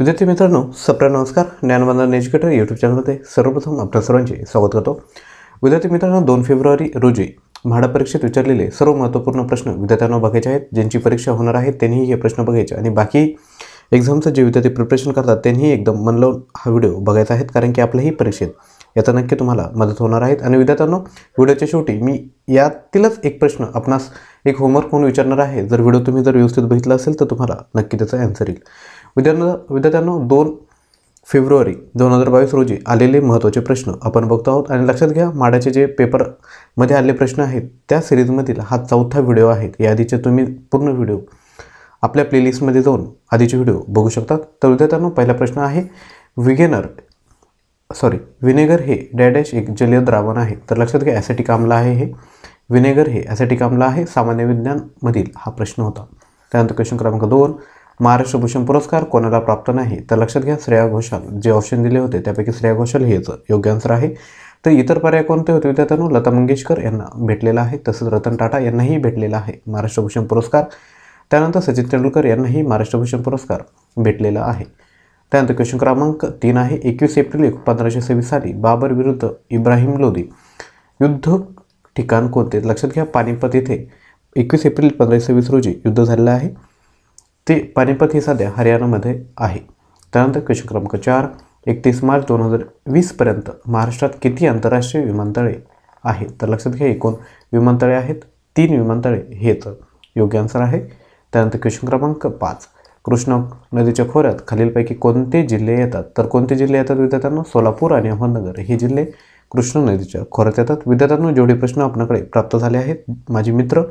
विद्यार्थी मित्रांनो सप्रा नमस्कार ज्ञानवंदन एज्युकेटर यूट्यूब चॅनलमध्ये सर्वप्रथम आपल्या सर्वांचे स्वागत करतो विद्यार्थी मित्रांनो दोन फेब्रुवारी रोजी म्हाडा परीक्षेत विचारलेले सर्व महत्त्वपूर्ण प्रश्न विद्यार्थ्यांना बघायचे आहेत ज्यांची परीक्षा होणार आहे त्यांनीही हे प्रश्न बघायचे आणि बाकी एक्झामचं जे विद्यार्थी प्रिपरेशन करतात त्यांनीही एकदम मन लावून हा व्हिडिओ बघायचा आहेत कारण की आपल्याही परीक्षेत याचा नक्की तुम्हाला मदत होणार आहेत आणि विद्यार्थ्यांनो व्हिडिओच्या शेवटी मी यातीलच एक प्रश्न आपणास एक होमवर्क म्हणून विचारणार आहे जर व्हिडिओ तुम्ही जर व्यवस्थित बघितला असेल तर तुम्हाला नक्की त्याचा ॲन्सर येईल विद्यार्थ्यांना विद्यार्थ्यांना दोन फेब्रुवारी दोन हजार बावीस रोजी आलेले महत्त्वाचे प्रश्न आपण बघतो आहोत आणि लक्षात घ्या माड्याचे जे पेपरमध्ये आलेले प्रश्न आहेत त्या सिरीजमधील हा चौथा व्हिडिओ आहे याआधीचे तुम्ही पूर्ण व्हिडिओ आपल्या प्लेलिस्टमध्ये जाऊन आधीचे व्हिडिओ बघू शकतात तर विद्यार्थ्यांना पहिला प्रश्न आहे विगेनर सॉरी विनेगर हे डॅडॅश एक जलीय द्रावण आहे तर लक्षात घ्या ॲसेटिक आम्ल आहे हे विनेगर हे ॲसेटिक आम्ल आहे सामान्य विज्ञानमधील हा प्रश्न होता त्यानंतर क्वेश्चन क्रमांक दोन महाराष्ट्र भूषण पुरस्कार कोणाला प्राप्त नाही तर लक्षात घ्या श्रेया घोषाल जे ऑप्शन दिले होते त्यापैकी श्रेया घोषाल हेच योग्य आन्सर आहे तर इतर पर्याय कोणते होते विद्यार्थ्यांनो लता मंगेशकर यांना भेटलेला आहे तसंच रतन टाटा यांनाही भेटलेला आहे महाराष्ट्र भूषण पुरस्कार त्यानंतर सचिन तेंडुलकर यांनाही महाराष्ट्र भूषण पुरस्कार भेटलेला आहे त्यानंतर क्वेश्चन क्रमांक तीन आहे एकवीस एप्रिल पंधराशे सव्वीस साली बाबर विरुद्ध इब्राहिम लोदी युद्ध ठिकाण कोणते लक्षात घ्या पानिपत येथे एकवीस एप्रिल पंधराशे सव्वीस रोजी युद्ध झालेलं आहे ते पानिपत ही सध्या हरियाणामध्ये आहे त्यानंतर क्वेश्चन क्रमांक चार एकतीस मार्च दोन हजार वीसपर्यंत महाराष्ट्रात किती आंतरराष्ट्रीय विमानतळे आहेत तर लक्षात घ्या एकूण विमानतळे आहेत तीन विमानतळे हेच योग्य आन्सर आहे त्यानंतर क्वेश्चन क्रमांक पाच कृष्णा नदीच्या खोऱ्यात खालीलपैकी कोणते जिल्हे येतात तर कोणते जिल्हे येतात विद्यार्थ्यांना सोलापूर आणि अहमदनगर हे जिल्हे कृष्णा नदीच्या खोऱ्यात येतात विद्यार्थ्यांना जेवढे प्रश्न आपल्याकडे प्राप्त झाले आहेत माझे मित्र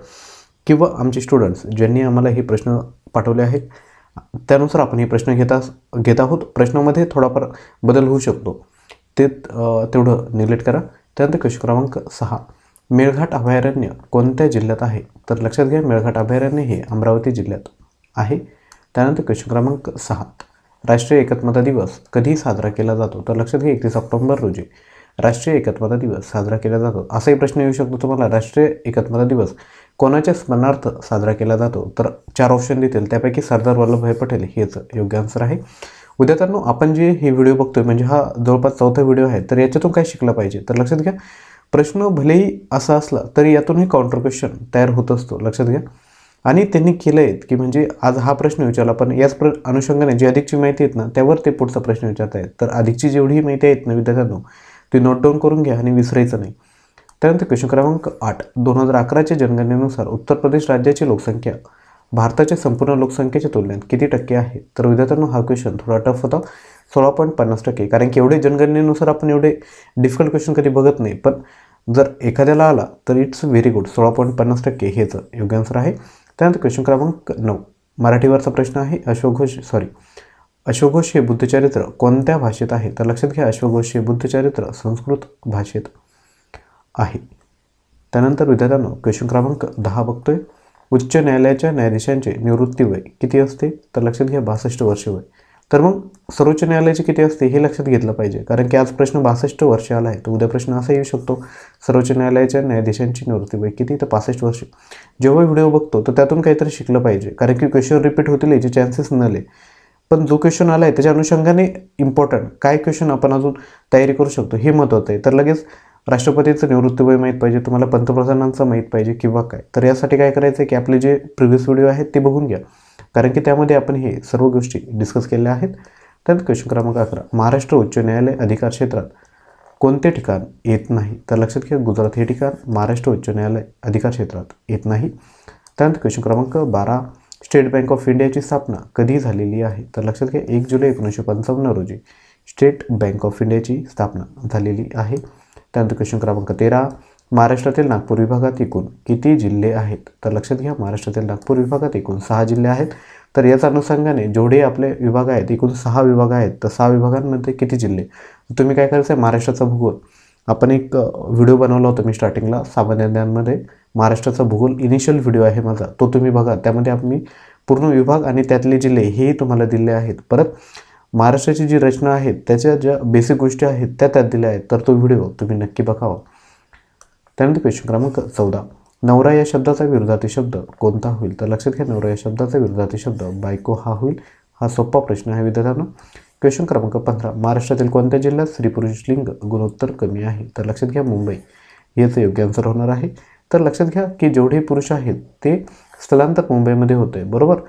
किंवा आमचे स्टुडंट्स ज्यांनी आम्हाला हे प्रश्न पाठवले आहेत त्यानुसार आपण हे प्रश्न घेता घेत आहोत प्रश्नामध्ये थोडाफार बदल होऊ शकतो ते तेवढं निग्लेक्ट करा त्यानंतर क्वेश्चन क्रमांक सहा मेळघाट अभयारण्य कोणत्या जिल्ह्यात आहे तर लक्षात घ्या मेळघाट अभयारण्य हे अमरावती जिल्ह्यात आहे त्यानंतर क्वेश्चन क्रमांक सहा राष्ट्रीय एकात्मता दिवस कधी साजरा केला जातो तर लक्षात घ्या एकतीस ऑक्टोंबर रोजी राष्ट्रीय एकात्मता दिवस साजरा केला जातो असाही प्रश्न येऊ शकतो तुम्हाला राष्ट्रीय एकात्मता दिवस कोणाच्या स्मरणार्थ साजरा केला जातो तर चार ऑप्शन देतील त्यापैकी सरदार वल्लभभाई पटेल हेच योग्य आन्सर आहे तर आपण जे हे व्हिडिओ बघतोय म्हणजे हा जवळपास चौथा व्हिडिओ आहे तर याच्यातून काय शिकला पाहिजे तर लक्षात घ्या प्रश्न भलेही असा असला तरी यातूनही काउंटर क्वेश्चन तयार होत असतो लक्षात घ्या आणि त्यांनी केलं आहेत की म्हणजे आज हा प्रश्न विचारला पण याच प्र अनुषंगाने जी अधिकची माहिती आहेत ना त्यावर ते पुढचा प्रश्न विचारत आहेत तर अधिकची जेवढीही माहिती आहेत ना विद्यार्थ्यांना ते नोट डाऊन करून घ्या आणि विसरायचं नाही त्यानंतर क्वेश्चन क्रमांक आठ दोन हजार अकराच्या जनगणनेनुसार उत्तर प्रदेश राज्याची लोकसंख्या भारताच्या संपूर्ण लोकसंख्येच्या तुलनेत किती टक्के आहे तर विद्यार्थ्यांनो हा क्वेश्चन थोडा टफ होता सोळा पॉईंट पन्नास टक्के कारण की एवढे जनगणनेनुसार आपण एवढे डिफिकल्ट क्वेश्चन कधी बघत नाही पण जर एखाद्याला आला तर इट्स व्हेरी गुड सोळा पॉईंट पन्नास टक्के हेच योग्य आन्सर आहे त्यानंतर क्वेश्चन क्रमांक नऊ मराठीवरचा प्रश्न आहे अशोक घोष सॉरी अश्वघोष हे बुद्धचरित्र कोणत्या भाषेत आहे तर लक्षात घ्या अश्वघोष हे बुद्धचरित्र संस्कृत भाषेत आहे त्यानंतर विद्यार्थ्यांना क्वेश्चन क्रमांक दहा बघतोय उच्च न्यायालयाच्या न्यायाधीशांचे निवृत्ती वय किती असते तर लक्षात घ्या बासष्ट वर्षे वय तर मग सर्वोच्च न्यायालयाचे किती असते हे लक्षात घेतलं पाहिजे कारण की आज प्रश्न बासष्ट वर्षे आला आहे तर उद्या प्रश्न असा येऊ शकतो सर्वोच्च न्यायालयाच्या न्यायाधीशांची निवृत्ती वय किती तर पासष्ट वर्ष जेव्हा व्हिडिओ बघतो तर त्यातून काहीतरी शिकलं पाहिजे कारण की क्वेश्चन रिपीट होतील याचे चान्सेस नले पण जो क्वेश्चन आला आहे त्याच्या अनुषंगाने इम्पॉर्टंट काय क्वेश्चन आपण अजून तयारी करू शकतो हे महत्त्वाचं आहे तर लगेच राष्ट्रपतीचं वय माहीत पाहिजे तुम्हाला पंतप्रधानांचं माहीत पाहिजे किंवा काय तर यासाठी काय करायचं आहे की आपले जे प्रिव्हियस व्हिडिओ आहेत ते बघून घ्या कारण की त्यामध्ये आपण हे सर्व गोष्टी डिस्कस केल्या आहेत त्यात क्वेश्चन क्रमांक अकरा महाराष्ट्र उच्च न्यायालय अधिकार क्षेत्रात कोणते ठिकाण येत नाही तर लक्षात घ्या गुजरात हे ठिकाण महाराष्ट्र उच्च न्यायालय अधिकार क्षेत्रात येत नाही त्यानंतर क्वेश्चन क्रमांक बारा स्टेट बँक ऑफ इंडियाची स्थापना कधी झालेली आहे तर लक्षात घ्या एक जुलै एकोणीसशे पंचावन्न रोजी स्टेट बँक ऑफ इंडियाची स्थापना झालेली आहे त्यानंतर क्वेश्चन क्रमांक तेरा महाराष्ट्रातील नागपूर विभागात एकूण किती जिल्हे आहेत तर लक्षात घ्या महाराष्ट्रातील नागपूर विभागात एकूण सहा जिल्हे आहेत तर याच अनुषंगाने जेवढे आपले विभाग आहेत एकूण सहा विभाग आहेत तर सहा विभागांमध्ये किती जिल्हे तुम्ही काय करायचं आहे महाराष्ट्राचा भूगोल आपण एक व्हिडिओ बनवला होता मी स्टार्टिंगला सामान्य महाराष्ट्राचा भूगोल इनिशियल व्हिडिओ आहे माझा तो तुम्ही बघा त्यामध्ये आम्ही पूर्ण विभाग आणि त्यातले जिल्हे हेही तुम्हाला दिले आहेत परत महाराष्ट्राची जी रचना आहे त्याच्या ज्या बेसिक गोष्टी आहेत त्या त्यात दिल्या आहेत तर तो व्हिडिओ तुम्ही नक्की बघावा त्यानंतर क्वेश्चन क्रमांक चौदा नवरा या शब्दाचा विरोधाती शब्द कोणता होईल तर लक्षात घ्या नवरा या शब्दाचा विरोधाती शब्द बायको हा होईल हा सोपा प्रश्न आहे विद्यार्थ्यांना क्वेश्चन क्रमांक पंधरा महाराष्ट्रातील कोणत्या जिल्ह्यात स्त्री पुरुष लिंग गुणोत्तर कमी आहे तर लक्षात घ्या मुंबई याचं योग्य आन्सर होणार आहे तर लक्षात घ्या की जेवढे पुरुष आहेत ते स्थलांतर मुंबईमध्ये होते बरोबर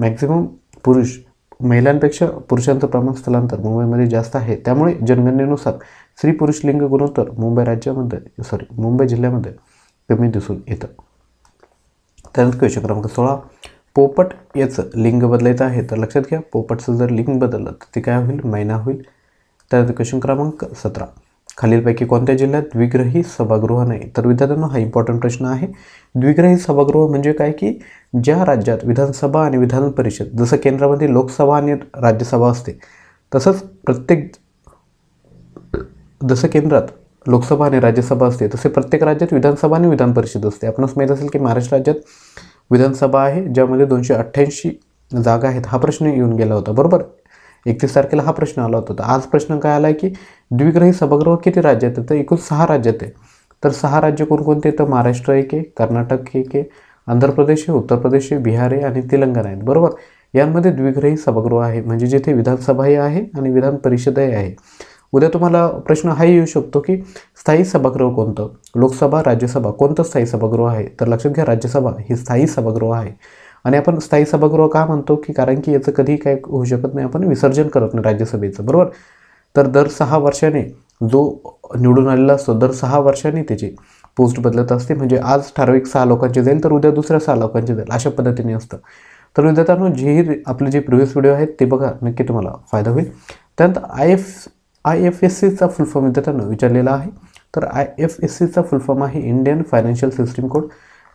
मॅक्झिमम पुरुष महिलांपेक्षा पुरुषांचं प्रमाण स्थलांतर मुंबईमध्ये जास्त आहे त्यामुळे जनगणनेनुसार स्त्री पुरुष लिंग गुणोत्तर मुंबई राज्यामध्ये सॉरी मुंबई जिल्ह्यामध्ये कमी दिसून येतं त्यानंतर क्वेश्चन क्रमांक सोळा पोपट याचं लिंग बदलायचं आहे तर लक्षात घ्या पोपटचं जर लिंग बदललं तर ते काय होईल मैना होईल त्यानंतर क्वेश्चन क्रमांक सतरा खालीलपैकी कोणत्या जिल्ह्यात द्विग्रही सभागृह नाही तर विद्यार्थ्यांना हा इम्पॉर्टंट प्रश्न आहे द्विग्रही सभागृह म्हणजे काय की ज्या राज्यात विधानसभा आणि विधान परिषद जसं केंद्रामध्ये लोकसभा आणि राज्यसभा असते तसंच प्रत्येक जसं केंद्रात लोकसभा आणि राज्यसभा असते तसे प्रत्येक राज्यात विधानसभा आणि विधान परिषद असते आपणास माहीत असेल की महाराष्ट्र राज्यात विधानसभा आहे ज्यामध्ये दोनशे अठ्ठ्याऐंशी जागा आहेत हा प्रश्न येऊन गेला होता बरोबर एकतीस तारखेला हा प्रश्न आला होता तर आज प्रश्न काय आला आहे की द्विग्रही सभागृह किती राज्यात आहेत तर एकूण सहा राज्यात आहे तर सहा राज्य कोणकोणते तर महाराष्ट्र एक आहे कर्नाटक एक आहे आंध्र प्रदेश आहे उत्तर प्रदेश आहे बिहार आहे आणि तेलंगणा आहेत बरोबर यांमध्ये द्विग्रही सभागृह आहे म्हणजे जिथे विधानसभाही आहे आणि विधान परिषदही आहे उद्या तुम्हाला प्रश्न हा येऊ शकतो की स्थायी सभागृह कोणतं लोकसभा राज्यसभा कोणतं स्थायी सभागृह आहे तर लक्षात घ्या राज्यसभा ही स्थायी सभागृह आहे आणि आपण स्थायी सभागृह का म्हणतो की कारण की याचं कधी काय होऊ शकत नाही आपण विसर्जन करत नाही राज्यसभेचं बरोबर तर दर सहा वर्षाने जो निवडून आलेला असतो दर सहा वर्षाने त्याची पोस्ट बदलत असते म्हणजे आज ठराविक सहा लोकांची जाईल तर उद्या दुसऱ्या सहा लोकांची जाईल अशा पद्धतीने असतं तर विद्यार्थ्यांनो जेही आपले जे प्रिव्हियस व्हिडिओ आहेत ते बघा नक्की तुम्हाला फायदा होईल त्यानंतर I F I F S सीचा फुल फॉर्म विद्यार्थ्यांना विचारलेला आहे तर आय एफ एस सीचा फुल फॉर्म आहे इंडियन फायनान्शियल सिस्टीम कोड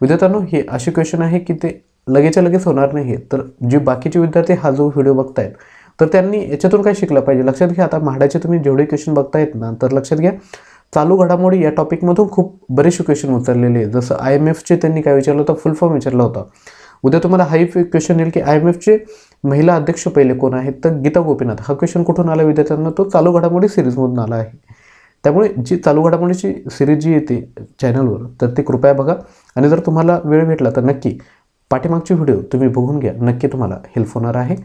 विद्यार्थ्यांनो हे असे क्वेश्चन आहे की ते लगेच्या लगेच होणार नाही तर जे बाकीचे विद्यार्थी हा जो व्हिडिओ बघतायत तर त्यांनी याच्यातून काय शिकलं पाहिजे लक्षात घ्या आता म्हाडाचे तुम्ही जेवढे क्वेश्चन बघतायत ना तर लक्षात घ्या चालू घडामोडी या टॉपिकमधून खूप बरेचसे क्वेश्चन उचललेले आहेत जसं आय एम एफचे त्यांनी काय विचारलं होतं फुल फॉर्म विचारला होता उद्या तुम्हाला हाही क्वेश्चन येईल की आय एम एफचे महिला अध्यक्ष पहिले कोण आहेत तर गीता गोपीनाथ हा क्वेश्चन कुठून आला विद्यार्थ्यांना तो चालू घडामोडी सिरीजमधून आला आहे त्यामुळे जी चालू घडामोडीची सिरीज जी येते चॅनलवर तर ती कृपया बघा आणि जर तुम्हाला वेळ भेटला तर नक्की पाठीमागचे व्हिडिओ तुम्ही बघून घ्या नक्की तुम्हाला हेल्प होणार आहे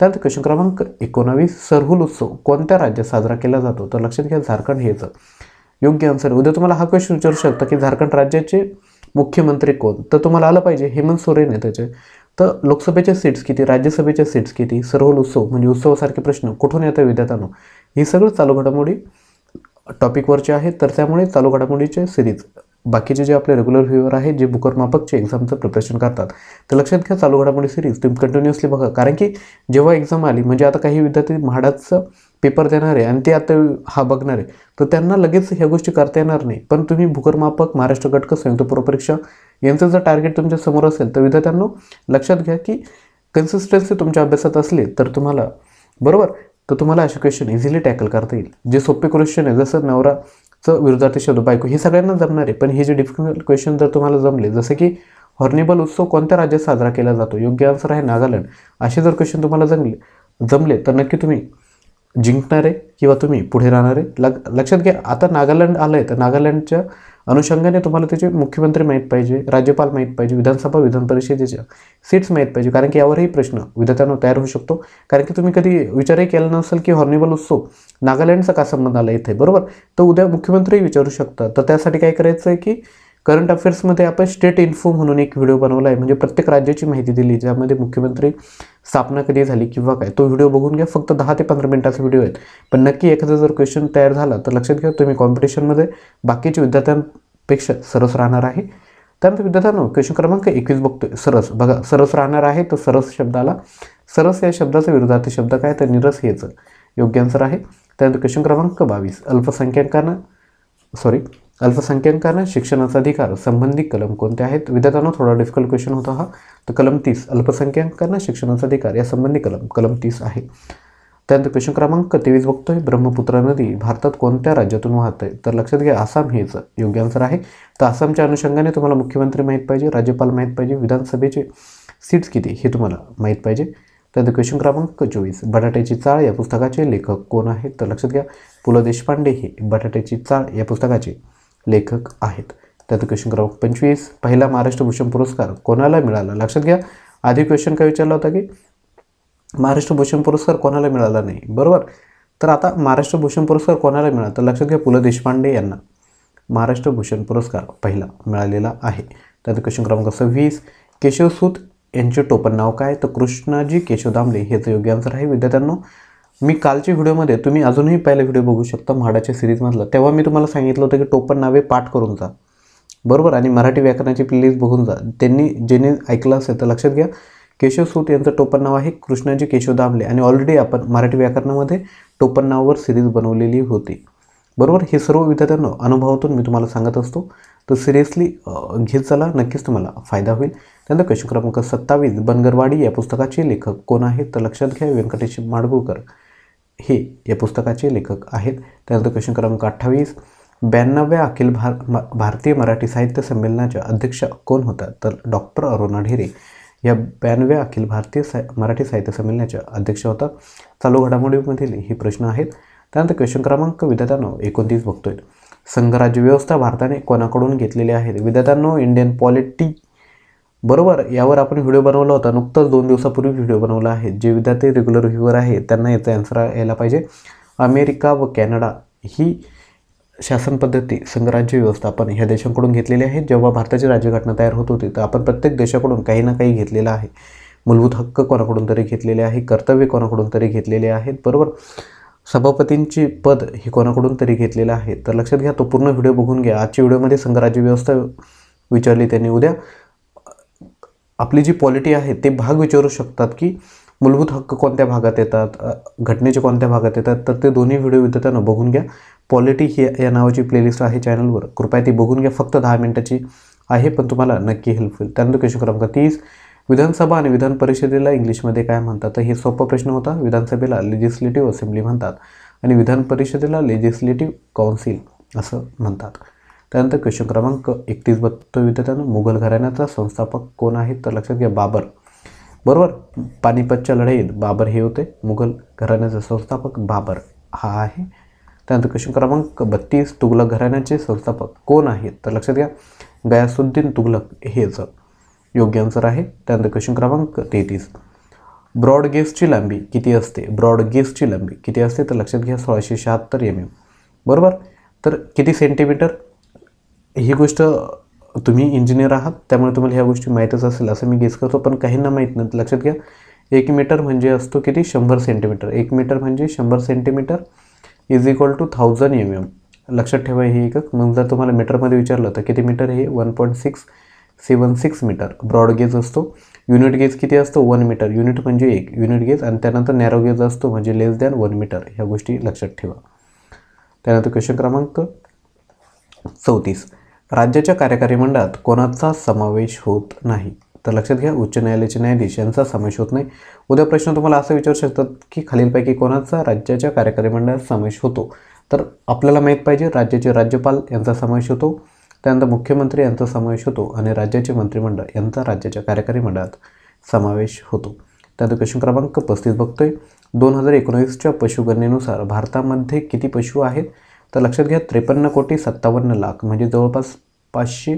त्यात क्वेश्चन क्रमांक एकोणावीस सरहुल उत्सव कोणत्या राज्यात साजरा केला जातो तर लक्षात घ्या झारखंड हेच योग्य आन्सर उद्या तुम्हाला हा क्वेश्चन विचारू शकता की झारखंड राज्याचे मुख्यमंत्री कोण तर तुम्हाला आलं पाहिजे हेमंत सोरेन आहे त्याचे तर लोकसभेच्या सीट्स किती राज्यसभेच्या सीट्स किती सरहोल उत्सव म्हणजे उत्सवासारखे प्रश्न कुठून येतात विद्यार्थ्यांनो हे सगळं चालू घडामोडी टॉपिकवरचे आहेत तर त्यामुळे चालू घडामोडीचे सिरीज बाकीचे जे आपले रेग्युलर व्ह्युअर आहेत जे मापकचे एक्झामचं प्रिपरेशन करतात तर लक्षात घ्या चालू घडामोडी सिरीज तुम्ही कंटिन्युअसली बघा कारण की जेव्हा एक्झाम आली म्हणजे आता काही विद्यार्थी म्हाडाचं पेपर देणार आहे आणि ते आता हा बघणार आहे तर त्यांना लगेच ह्या गोष्टी करता येणार नाही पण तुम्ही भूकरमापक महाराष्ट्र घटक संयुक्त पूर्वपरीक्षा यांचं जर टार्गेट तुमच्या समोर असेल तर विद्यार्थ्यांनो लक्षात घ्या की कन्सिस्टन्सी तुमच्या अभ्यासात असली तर तुम्हाला बरोबर तर तुम्हाला असे क्वेश्चन इझिली टॅकल करता येईल जे सोपे क्वेश्चन आहे जसं नवरा चं विरुद्धार्थी शब्द बायको हे सगळ्यांना जमणार आहे पण हे जे डिफिकल्ट क्वेश्चन जर तुम्हाला जमले जसं की हॉर्नेबल उत्सव कोणत्या राज्यात साजरा केला जातो योग्य आन्सर आहे नागालँड असे जर क्वेश्चन तुम्हाला जमले जमले तर नक्की तुम्ही जिंकणार आहे किंवा तुम्ही पुढे राहणारे लग लक्षात घ्या आता नागालँड आलं आहे तर नागालँडच्या अनुषंगाने तुम्हाला त्याचे मुख्यमंत्री माहीत पाहिजे राज्यपाल माहीत पाहिजे विधानसभा विधान परिषदेच्या सीट्स माहीत पाहिजे कारण की यावरही प्रश्न विद्यार्थ्यांना तयार होऊ शकतो कारण की तुम्ही कधी विचारही केला नसेल की हॉर्निबल उत्सव नागालँडचा का संबंध आला इथे बरोबर तर उद्या मुख्यमंत्रीही विचारू शकतात तर त्यासाठी काय करायचं आहे की करंट अफेअर्समध्ये आपण स्टेट इन्फो म्हणून एक व्हिडिओ बनवला आहे म्हणजे प्रत्येक राज्याची माहिती दिली ज्यामध्ये मुख्यमंत्री स्थापना कधी झाली किंवा काय तो व्हिडिओ बघून घ्या फक्त दहा ते पंधरा मिनिटाचा व्हिडिओ आहेत पण नक्की एखादा जर क्वेश्चन तयार झाला तर लक्षात घ्या तुम्ही कॉम्पिटिशनमध्ये बाकीच्या विद्यार्थ्यांपेक्षा सरस राहणार आहे त्यानंतर विद्यार्थ्यांनो क्वेश्चन क्रमांक एकवीस बघतोय सरस बघा सरस राहणार आहे तो सरस शब्दाला सरस या शब्दाचा विरोधात शब्द काय तर निरस हेच योग्य आन्सर आहे त्यानंतर क्वेश्चन क्रमांक बावीस अल्पसंख्याकांना सॉरी अल्पसंख्याकांना शिक्षणाचा अधिकार संबंधित कलम कोणते आहेत विद्यार्थ्यांना थोडा डिफिकल्ट क्वेश्चन होता हा तर कलम तीस अल्पसंख्याकांना शिक्षणाचा अधिकार या संबंधी कलम कलम तीस आहे त्यानंतर क्वेश्चन क्रमांक तेवीस बघतोय ब्रह्मपुत्रा नदी भारतात कोणत्या राज्यातून वाहत आहे तर लक्षात घ्या आसाम हेच योग्य आन्सर आहे तर आसामच्या अनुषंगाने तुम्हाला मुख्यमंत्री माहीत पाहिजे राज्यपाल माहीत पाहिजे विधानसभेचे सीट्स किती हे तुम्हाला माहीत पाहिजे त्यानंतर क्वेश्चन क्रमांक चोवीस बटाट्याची चाळ या पुस्तकाचे लेखक कोण आहेत तर लक्षात घ्या पु ल देशपांडे हे बटाट्याची चाळ या पुस्तकाचे लेखक आहेत त्यात क्वेश्चन क्रमांक पंचवीस पहिला महाराष्ट्र भूषण पुरस्कार कोणाला मिळाला लक्षात घ्या आधी क्वेश्चन काय विचारला होता की महाराष्ट्र भूषण पुरस्कार कोणाला मिळाला नाही बरोबर तर आता महाराष्ट्र भूषण पुरस्कार कोणाला मिळाला तर लक्षात घ्या पु ल देशपांडे यांना महाराष्ट्र भूषण पुरस्कार पहिला मिळालेला आहे त्यात क्वेश्चन क्रमांक सव्वीस केशवसूत यांचे टोपण नाव काय तर कृष्णाजी केशव दामले हेच योग्य आन्सर आहे विद्यार्थ्यांना मी कालच्या व्हिडिओमध्ये तुम्ही अजूनही पहिला व्हिडिओ बघू शकता म्हाडाच्या सिरीजमधला तेव्हा मी तुम्हाला सांगितलं होतं की टोपण नावे पाठ करून जा बरोबर आणि मराठी व्याकरणाची प्लेलिस्ट बघून जा त्यांनी ज्यांनी ऐकलं असेल तर लक्षात घ्या केशव सूत यांचं टोपण नाव आहे कृष्णाजी केशव दामले आणि ऑलरेडी आपण मराठी व्याकरणामध्ये टोपण नावावर सिरीज बनवलेली होती बरोबर हे सर्व विद्यार्थ्यांना अनुभवातून मी तुम्हाला सांगत असतो तर सिरियसली घेत चला नक्कीच तुम्हाला फायदा होईल त्यानंतर क्वेश्चन क्रमांक सत्तावीस बनगरवाडी या पुस्तकाचे लेखक कोण आहेत तर लक्षात घ्या व्यंकटेश माडगुळकर हे या पुस्तकाचे लेखक आहेत त्यानंतर क्वेश्चन क्रमांक अठ्ठावीस ब्याण्णव्या अखिल भार भारतीय मराठी साहित्य संमेलनाच्या अध्यक्ष कोण होता तर डॉक्टर अरुणा ढेरे या ब्याण्णव्या अखिल भारतीय सा मराठी साहित्य संमेलनाच्या अध्यक्ष होता चालू घडामोडीमधील हे प्रश्न आहेत त्यानंतर क्वेश्चन क्रमांक विद्यार्थ्यांनो एकोणतीस बघतोय संघराज्य व्यवस्था भारताने कोणाकडून घेतलेली आहे विद्यार्थ्यांनो इंडियन पॉलिटी बरोबर यावर आपण व्हिडिओ बनवला होता नुकतंच दोन दिवसापूर्वी व्हिडिओ बनवला आहे जे विद्यार्थी रेग्युलर व्ह्यूवर आहेत त्यांना याचा अन्सर यायला पाहिजे अमेरिका व कॅनडा ही शासन पद्धती संघराज्य व्यवस्थापन ह्या देशांकडून घेतलेली आहे जेव्हा भारताची राज्यघटना तयार होत होती तर आपण प्रत्येक देशाकडून काही ना काही घेतलेलं आहे मूलभूत हक्क कोणाकडून तरी घेतलेले आहे कर्तव्य कोणाकडून तरी घेतलेले आहेत बरोबर सभापतींची पद ही कोणाकडून तरी घेतलेलं आहे तर लक्षात घ्या तो पूर्ण व्हिडिओ बघून घ्या आजच्या व्हिडिओमध्ये संघराज्य व्यवस्था विचारली त्यांनी उद्या आपली जी पॉलिटी आहे ते भाग विचारू शकतात की मूलभूत हक्क कोणत्या भागात येतात घटनेचे कोणत्या भागात येतात तर ते दोन्ही व्हिडिओ विद्यार्थ्यांना बघून घ्या पॉलिटी ही या नावाची प्लेलिस्ट आहे चॅनलवर कृपया ती बघून घ्या फक्त दहा मिनिटाची आहे पण तुम्हाला नक्की हेल्प होईल त्यानंतर क्वेश्चन क्रमांक तीस विधानसभा आणि विधान परिषदेला इंग्लिशमध्ये काय म्हणतात तर हे सोपा प्रश्न होता विधानसभेला लेजिस्लेटिव्ह असेंब्ली म्हणतात आणि विधान परिषदेला लेजिस्लेटिव्ह काउन्सिल असं म्हणतात त्यानंतर क्वेश्चन क्रमांक एकतीस बघतो विद्यार्थ्यांना मुघल घराण्याचा संस्थापक कोण आहे तर लक्षात घ्या बाबर बरोबर पानिपतच्या लढाईत बाबर हे होते मुघल घराण्याचा संस्थापक बाबर हा आहे त्यानंतर क्वेश्चन क्रमांक बत्तीस तुगलक घराण्याचे संस्थापक कोण आहेत तर लक्षात घ्या गयासुद्दीन तुगलक हेच योग्य आन्सर आहे त्यानंतर क्वेश्चन क्रमांक तेहतीस ब्रॉड गेसची लांबी किती असते ब्रॉड गेसची लांबी किती असते तर लक्षात घ्या सोळाशे शहात्तर एम एम बरोबर तर किती सेंटीमीटर ही गोष्ट तुम्ही इंजिनियर आहात त्यामुळे तुम्हाला ह्या गोष्टी माहीतच असेल असं मी गेस करतो पण काहींना माहीत नाही लक्षात घ्या एक मीटर म्हणजे असतो किती शंभर सेंटीमीटर एक मीटर म्हणजे शंभर centimetre is equal to thousand M M लक्षात ठेवा हे एक मग जर तुम्हाला मीटरमध्ये विचारलं तर किती मीटर हे one point six seven six metre broad gauge असतो युनिट गेज किती असतो वन मीटर युनिट म्हणजे एक युनिट गेज आणि त्यानंतर नॅरो गेज असतो म्हणजे लेस दॅन वन मीटर ह्या गोष्टी लक्षात ठेवा त्यानंतर क्वेश्चन क्रमांक चौतीस राज्याच्या कार्यकारी मंडळात कोणाचा समावेश होत नाही तर लक्षात घ्या उच्च न्यायालयाचे न्यायाधीश यांचा समावेश होत नाही उद्या प्रश्न तुम्हाला असं विचारू शकतात की खालीलपैकी कोणाचा राज्याच्या कार्यकारी मंडळात समावेश होतो तर आपल्याला माहीत पाहिजे राज्याचे राज्यपाल यांचा समावेश होतो त्यानंतर मुख्यमंत्री यांचा समावेश होतो आणि राज्याचे मंत्रिमंडळ यांचा राज्याच्या कार्यकारी मंडळात समावेश होतो त्यानंतर क्वेश्चन क्रमांक पस्तीस बघतोय दोन हजार एकोणीसच्या पशुगणनेनुसार भारतामध्ये किती पशु आहेत तर लक्षात घ्या त्रेपन्न कोटी सत्तावन्न लाख म्हणजे जवळपास पाचशे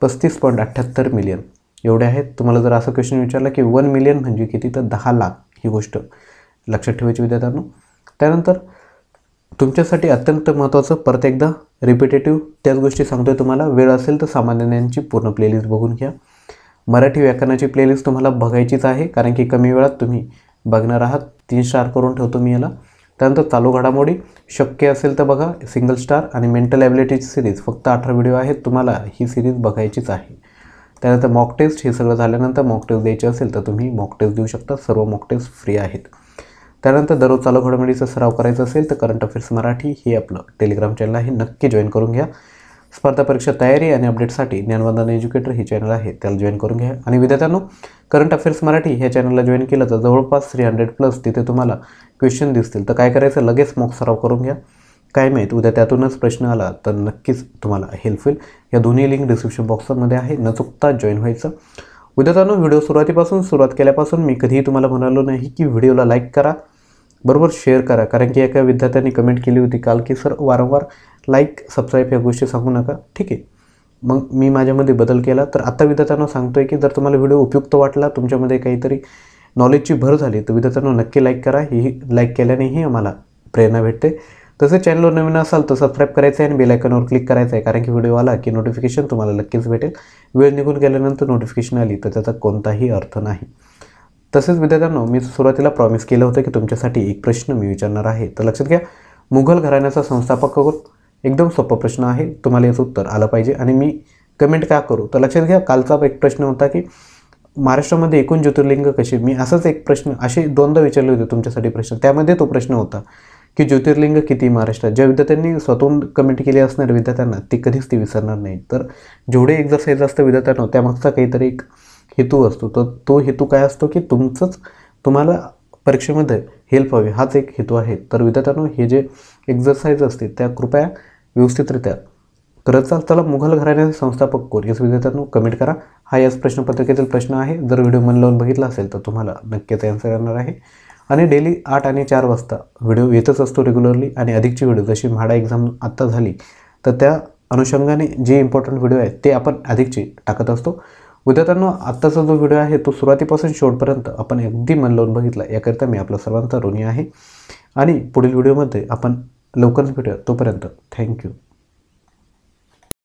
पस्तीस पॉईंट अठ्ठ्याहत्तर मिलियन एवढे आहेत तुम्हाला जर असं क्वेश्चन विचारला की वन मिलियन म्हणजे किती तर दहा लाख ही गोष्ट लक्षात ठेवायची विद्यार्थ्यांनो त्यानंतर तुमच्यासाठी अत्यंत महत्त्वाचं परत एकदा रिपिटेटिव्ह त्याच गोष्टी सांगतोय तुम्हाला वेळ असेल तर सामान्यांची पूर्ण प्लेलिस्ट बघून घ्या मराठी व्याकरणाची प्लेलिस्ट तुम्हाला बघायचीच आहे कारण की कमी वेळात तुम्ही बघणार आहात तीन स्टार करून ठेवतो मी याला त्यानंतर चालू घडामोडी शक्य असेल तर बघा सिंगल स्टार आणि मेंटल ॲबिलिटीची सिरीज फक्त अठरा व्हिडिओ आहेत तुम्हाला ही सिरीज बघायचीच आहे त्यानंतर मॉक टेस्ट हे सगळं झाल्यानंतर मॉक टेस्ट द्यायची असेल तर तुम्ही मॉक टेस्ट देऊ शकता सर्व मॉक टेस्ट फ्री आहेत त्यानंतर दररोज चालू घडामोडीचा सराव करायचा असेल तर करंट अफेअर्स मराठी हे आपलं टेलिग्राम चॅनल आहे नक्की जॉईन करून घ्या स्पर्धा परीक्षा तयारी आणि अपडेटसाठी ज्ञानवंदन एज्युकेटर हे चॅनल आहे त्याला जॉईन करून घ्या आणि विद्यार्थ्यांनो करंट अफेअर्स मराठी ह्या चॅनलला जॉईन केलं तर जवळपास थ्री हंड्रेड प्लस तिथे तुम्हाला क्वेश्चन दिसतील तर काय करायचं लगेच मॉक सराव करून घ्या काय माहीत उद्या त्यातूनच प्रश्न आला तर नक्कीच तुम्हाला हेल्पफुल या दोन्ही लिंक डिस्क्रिप्शन बॉक्समध्ये आहे न चुकता जॉईन व्हायचं उद्या व्हिडिओ सुरुवातीपासून सुरुवात केल्यापासून मी कधीही तुम्हाला म्हणालो नाही की व्हिडिओला लाईक करा बरोबर शेअर करा कारण की एका विद्यार्थ्याने कमेंट केली होती काल की सर वारंवार लाईक सबस्क्राईब ह्या गोष्टी सांगू नका ठीक आहे मग मी माझ्यामध्ये बदल केला तर आता विद्यार्थ्यांना सांगतोय की जर तुम्हाला व्हिडिओ उपयुक्त वाटला तुमच्यामध्ये काहीतरी नॉलेजची भर झाली तर विद्यार्थ्यांना नक्की लाईक करा ही लाईक केल्यानेही आम्हाला प्रेरणा भेटते तसे चॅनलवर नवीन असाल तर सबस्क्राईब करायचं आहे आणि बेलायकॉनवर क्लिक करायचं आहे कारण की व्हिडिओ आला की नोटिफिकेशन तुम्हाला नक्कीच भेटेल वेळ निघून गेल्यानंतर नोटिफिकेशन आली तर त्याचा कोणताही अर्थ नाही तसेच विद्यार्थ्यांनो मी सुरुवातीला प्रॉमिस केलं होतं की तुमच्यासाठी एक प्रश्न मी विचारणार आहे तर लक्षात घ्या मुघल घराण्याचा संस्थापक कोण एकदम सोपा प्रश्न आहे तुम्हाला याचं उत्तर आलं पाहिजे आणि मी कमेंट का करू तर लक्षात घ्या कालचा एक प्रश्न होता की महाराष्ट्रामध्ये एकूण ज्योतिर्लिंग कसे मी असंच एक प्रश्न असे दोनदा विचारले होते तुमच्यासाठी प्रश्न त्यामध्ये तो प्रश्न होता की ज्योतिर्लिंग किती महाराष्ट्रात ज्या विद्यार्थ्यांनी स्वतःहून कमेंट केली असणार विद्यार्थ्यांना ते कधीच ते विसरणार नाही तर जेवढे एक्झरसाईज असतं विद्यार्थ्यांना त्यामागचा काहीतरी एक हेतू असतो तर तो हेतू काय असतो की तुमचंच तुम्हाला परीक्षेमध्ये हेल्प हवी हाच एक हेतू आहे तर विद्यार्थ्यांनो हे जे एक्झरसाईज असते त्या कृपया व्यवस्थितरित्या करत असताना मुघल घराण्याचे संस्थापक कोण याच विद्यार्थ्यांनो कमेंट करा हा याच प्रश्नपत्रिकेतील प्रश्न आहे जर व्हिडिओ मन लावून बघितला असेल तर तुम्हाला नक्कीच आन्सर येणार आहे आणि डेली आठ आणि चार वाजता व्हिडिओ येतच असतो रेग्युलरली आणि अधिकची व्हिडिओ जशी म्हाडा एक्झाम आत्ता झाली तर त्या अनुषंगाने जे इम्पॉर्टंट व्हिडिओ आहेत ते आपण अधिकचे टाकत असतो त्यांना आत्ताचा जो व्हिडिओ आहे तो सुरुवातीपासून शेवटपर्यंत आपण अगदी मन लावून बघितला याकरिता मी आपला सर्वांचा ऋणी आहे आणि पुढील व्हिडिओमध्ये आपण लवकरच भेटूया तोपर्यंत थँक्यू